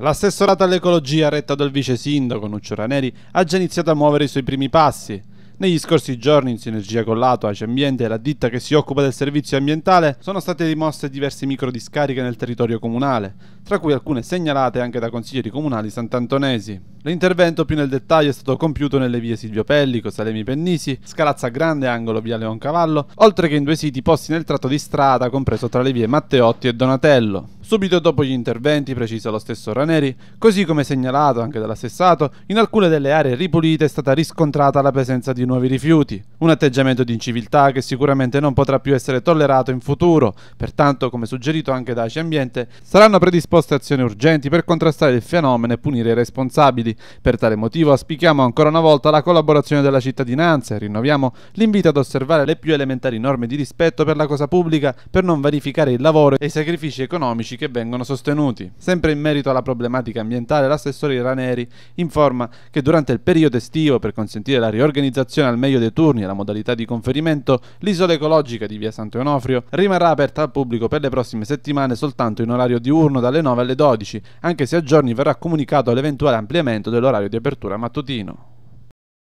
L'assessorato all'ecologia retta dal vice sindaco Nuccio Raneri ha già iniziato a muovere i suoi primi passi. Negli scorsi giorni, in sinergia con l'Ato, Ace Ambiente e la ditta che si occupa del servizio ambientale, sono state rimosse diverse microdiscariche nel territorio comunale, tra cui alcune segnalate anche da consiglieri comunali santantonesi. L'intervento più nel dettaglio è stato compiuto nelle vie Silvio Pellico, Salemi Pennisi, Scalazza Grande, Angolo Via Leoncavallo, oltre che in due siti posti nel tratto di strada compreso tra le vie Matteotti e Donatello. Subito dopo gli interventi, precisa lo stesso Raneri, così come segnalato anche dall'assessato, in alcune delle aree ripulite è stata riscontrata la presenza di nuovi rifiuti, un atteggiamento di inciviltà che sicuramente non potrà più essere tollerato in futuro, pertanto, come suggerito anche da Aci Ambiente, saranno predisposte azioni urgenti per contrastare il fenomeno e punire i responsabili, per tale motivo auspichiamo ancora una volta la collaborazione della cittadinanza e rinnoviamo l'invito ad osservare le più elementari norme di rispetto per la cosa pubblica per non verificare il lavoro e i sacrifici economici che vengono sostenuti. Sempre in merito alla problematica ambientale, l'assessore Raneri informa che durante il periodo estivo, per consentire la riorganizzazione al meglio dei turni e la modalità di conferimento, l'isola ecologica di via Santo Onofrio rimarrà aperta al pubblico per le prossime settimane soltanto in orario diurno dalle 9 alle 12, anche se a giorni verrà comunicato l'eventuale ampliamento dell'orario di apertura mattutino.